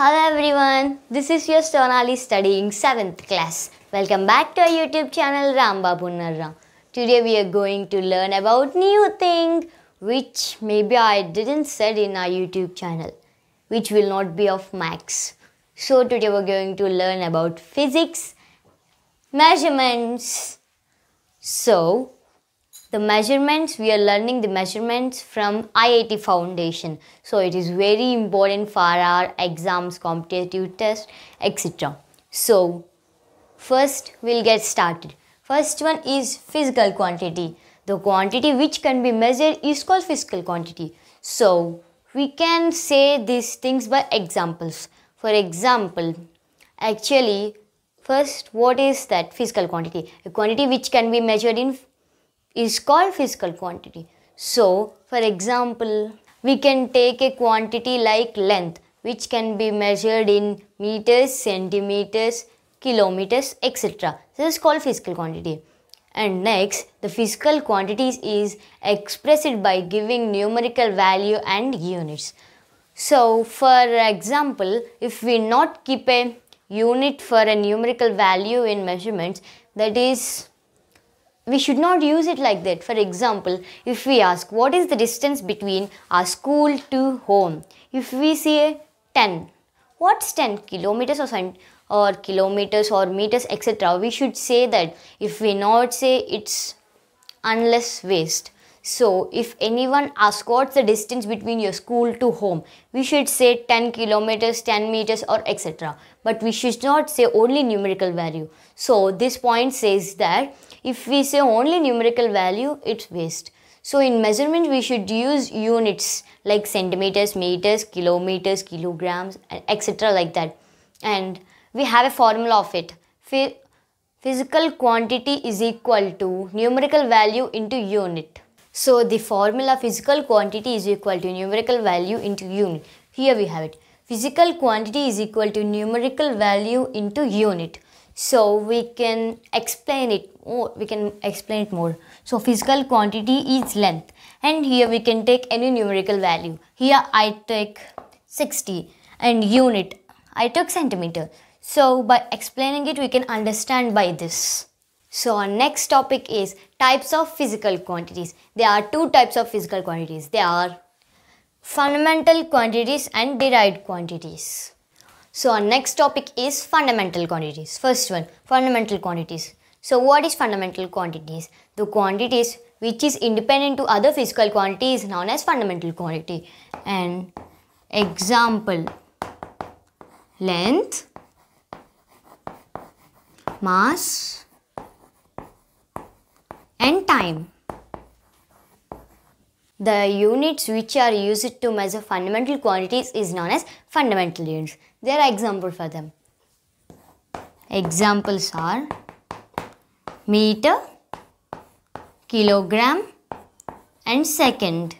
Hello everyone, this is your Sonali studying 7th class. Welcome back to our YouTube channel Rambabu Narra. Today we are going to learn about new thing which maybe I didn't said in our YouTube channel which will not be of max. So today we're going to learn about physics, measurements. So the measurements we are learning the measurements from IIT foundation so it is very important for our exams competitive test etc so first we'll get started first one is physical quantity the quantity which can be measured is called physical quantity so we can say these things by examples for example actually first what is that physical quantity a quantity which can be measured in is called physical quantity. So, for example, we can take a quantity like length which can be measured in meters, centimeters, kilometers, etc. This is called physical quantity. And next, the physical quantities is expressed by giving numerical value and units. So, for example, if we not keep a unit for a numerical value in measurements, that is we should not use it like that. For example, if we ask what is the distance between our school to home, if we say 10, what's 10 kilometers or or kilometers or meters etc we should say that if we not say it's unless waste so if anyone asks what's the distance between your school to home we should say 10 kilometers 10 meters or etc but we should not say only numerical value so this point says that if we say only numerical value, it's waste. So in measurement, we should use units like centimeters, meters, kilometers, kilograms, etc. like that. And we have a formula of it. Physical quantity is equal to numerical value into unit. So the formula physical quantity is equal to numerical value into unit. Here we have it. Physical quantity is equal to numerical value into unit so we can explain it more we can explain it more so physical quantity is length and here we can take any numerical value here i take 60 and unit i took centimeter so by explaining it we can understand by this so our next topic is types of physical quantities. There are two types of physical quantities. They are fundamental quantities and derived quantities. So our next topic is fundamental quantities. First one, fundamental quantities. So what is fundamental quantities? The quantities which is independent to other physical quantities, is known as fundamental quantity. And example, length, mass and time. The units which are used to measure fundamental quantities is known as fundamental units. There are examples for them. Examples are meter, kilogram and second.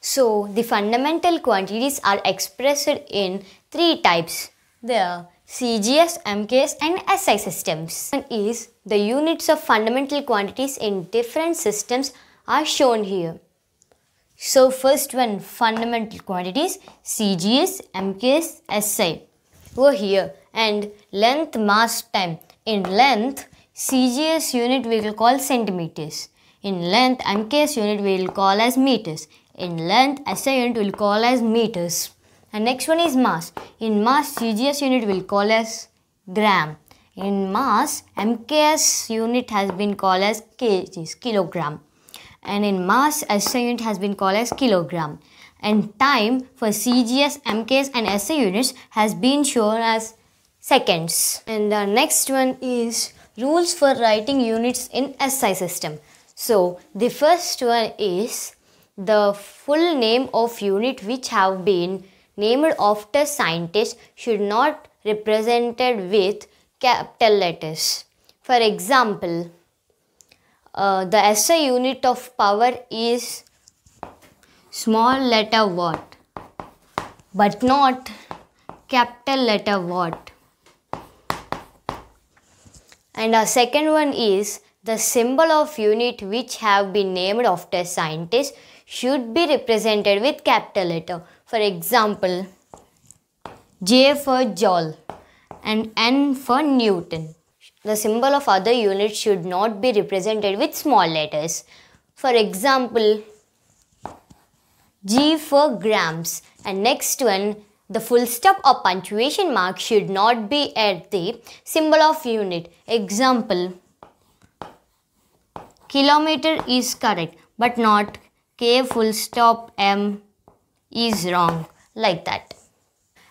So, the fundamental quantities are expressed in three types. They are CGS, MKS and SI systems. One is the units of fundamental quantities in different systems are shown here. So first one fundamental quantities CGS, MKS, SI were here and length mass time. In length CGS unit we will call centimeters. In length MKS unit we will call as meters. In length SI unit we will call as meters. And next one is mass. In mass CGS unit we will call as gram. In mass MKS unit has been called as kgs, kilogram and in mass SI unit has been called as kilogram and time for CGS, MKS and SI units has been shown as seconds. And the next one is rules for writing units in SI system. So the first one is the full name of unit which have been named after scientists should not represented with capital letters. For example, uh, the SI unit of power is small letter watt but not capital letter watt and our second one is the symbol of unit which have been named after scientists should be represented with capital letter for example J for joule and N for newton the symbol of other units should not be represented with small letters. For example, G for grams and next one the full stop or punctuation mark should not be at the symbol of unit. Example, kilometer is correct but not K full stop M is wrong like that.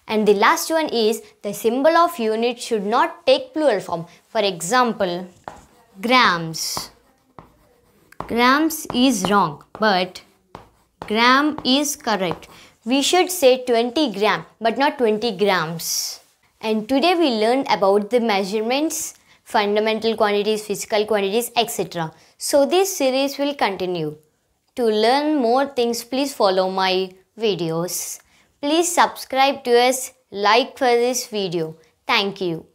And the last one is the symbol of unit should not take plural form. For example, grams. Grams is wrong, but gram is correct. We should say 20 gram, but not 20 grams. And today we learned about the measurements, fundamental quantities, physical quantities, etc. So this series will continue. To learn more things, please follow my videos. Please subscribe to us, like for this video. Thank you.